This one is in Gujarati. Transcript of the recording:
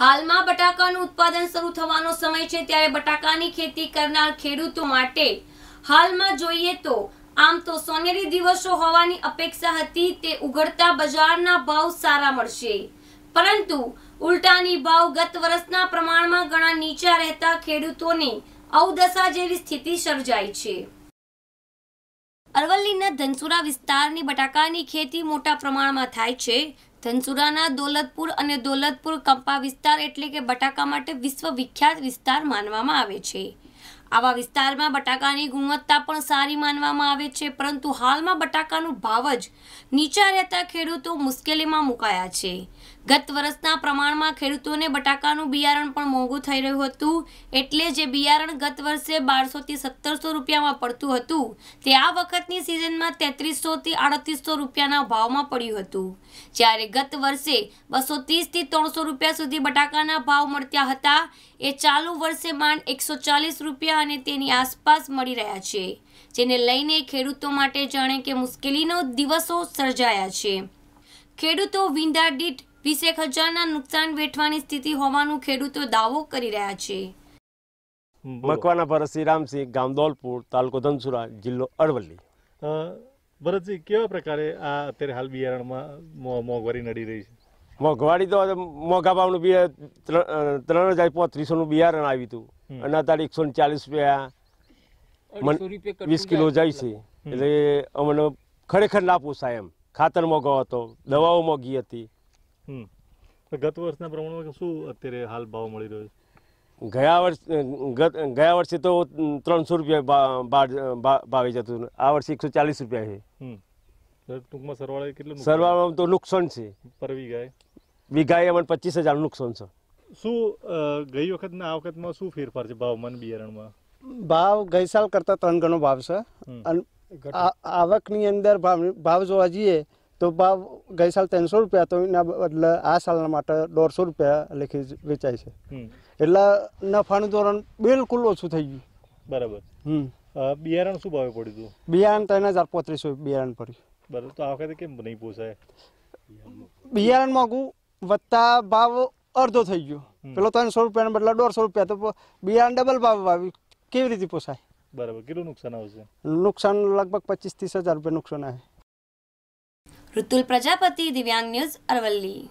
હાલમાં બટાકાનું ઉત્પાદન શરૂ થવાનો સમય છે ત્યારે બટાકાની ખેતી કરનાર ખેડૂતો માટે હાલમાં જોઈએ તો આમ તો સોનેરી દિવસો હોવાની અપેક્ષા હતી તે ઉઘડતા બજારના ભાવ સારા મળશે પરંતુ ઉલટાની ભાવ ગત વર્ષના પ્રમાણમાં ઘણા નીચા રહેતા ખેડૂતોને અવદશા જેવી સ્થિતિ સર્જાય છે અરવલ્લીના ધનસુરા વિસ્તારની બટાકાની ખેતી મોટા પ્રમાણમાં થાય છે ધનસુરાના દોલતપુર અને દોલતપુર કંપા વિસ્તાર એટલે કે બટાકા માટે વિશ્વ વિખ્યાત વિસ્તાર માનવામાં આવે છે આવા વિસ્તારમાં બટાકાની ગુણવત્તા પણ સારી માનવામાં આવે છે પરંતુ હાલમાં બટાકાનો ભાવ જ નીચા રહેતા ખેડૂતો મુશ્કેલીમાં મુકાયા છે ગત વર્ષના પ્રમાણમાં ખેડૂતોને બટાકાનું બિયારણ પણ મોંઘું થઈ રહ્યું હતું એટલે જે બિયારણ ગત વર્ષે બારસોથી સત્તરસો રૂપિયામાં પડતું હતું તે આ વખતની સિઝનમાં તેત્રીસોથી આડત્રીસો રૂપિયાના ભાવમાં પડ્યું હતું જ્યારે ગત વર્ષે બસો ત્રીસથી ત્રણસો રૂપિયા સુધી બટાકાના ભાવ મળતા હતા એ ચાલુ વર્ષે માંડ એકસો ચાલીસ રૂપિયા અને તેની આસપાસ મળી રહ્યા છે જેને લઈને ખેડૂતો માટે જાણે કે મુશ્કેલીનો દિવસો સર્જાયા છે ખેડૂતો વિંધા દીઠ વીસેક હજારના નુકસાન વેઠવાની સ્થિતિ હોવાનું ખેડૂતો દાવો કરી રહ્યા છે મકવાના ભરતસિંહ રામસિંહ ગામદોલપુર તાલુકો ધનસુરા જિલ્લો અરવલ્લી ભરતજી કેવા પ્રકારે આ અત્યારે હાલ બિયારણમાં મોંઘવારી નડી રહી છે મોંઘવાડી તો મોંઘા ભાવનું બી ત્રણ હજાર પોત્રીસોનું બિયારણ આવ્યું હતું અને અત્યારે એકસો ને ચાલીસ રૂપિયા વીસ કિલો જાય છે એટલે અમને ખરેખર ના પોસાય એમ ખાતર મોંઘો હતો દવાઓ મોંઘી હતી ગત વર્ષના પ્રમાણમાં શું અત્યારે હાલ ભાવ મળી રહ્યો છે ગયા વર્ષ ગયા વર્ષે તો ત્રણસો રૂપિયા ભાવે જતું આ વર્ષે એકસો ચાલીસ રૂપિયા છે ટૂંકમાં સરવાળે કેટલું સરવાળામાં તો નુકસાન છે પરવી ગાય વીઘાએ પણ પચીસ હજારનું નુકસાન છે શું ગઈ વખતના આ વખતમાં શું ફેરફાર છે ભાવમાં બિયારણમાં ભાવ ગઈ સાલ કરતાં ત્રણ ગણો ભાવ છે અને આવકની અંદર ભાવ ભાવ જોવા જઈએ તો ભાવ ગઈ સાલ ત્રણસો રૂપિયા તો એના બદલે આ સાલના માટે દોઢસો રૂપિયા લેખી વેચાય છે એટલે નફાનું ધોરણ બિલકુલ ઓછું થઈ ગયું બરાબર હમ બિયારણ શું ભાવે પડ્યું હતું બિયારણ ત્રણ હજાર પોત્રીસો બિયારણ પડ્યું બરાબર તો આ વખતે કેમ નહીં પોસાય બિયારણ મોંઘું વત્તા ભાવ અડધો થઈ ગયો પેલો ત્રણસો રૂપિયા બદલે દોઢસો રૂપિયા તો બિયારણ ડબલ ભાવ આવી કેવી રીતે પોસાય બરાબર કેટલું નુકસાન આવશે નુકસાન લગભગ પચીસ ત્રીસ હજાર રૂપિયા નુકસાન આવે ઋતુલ પ્રજાપતિ દિવ્યાંગ ન્યૂઝ અરવલ્લી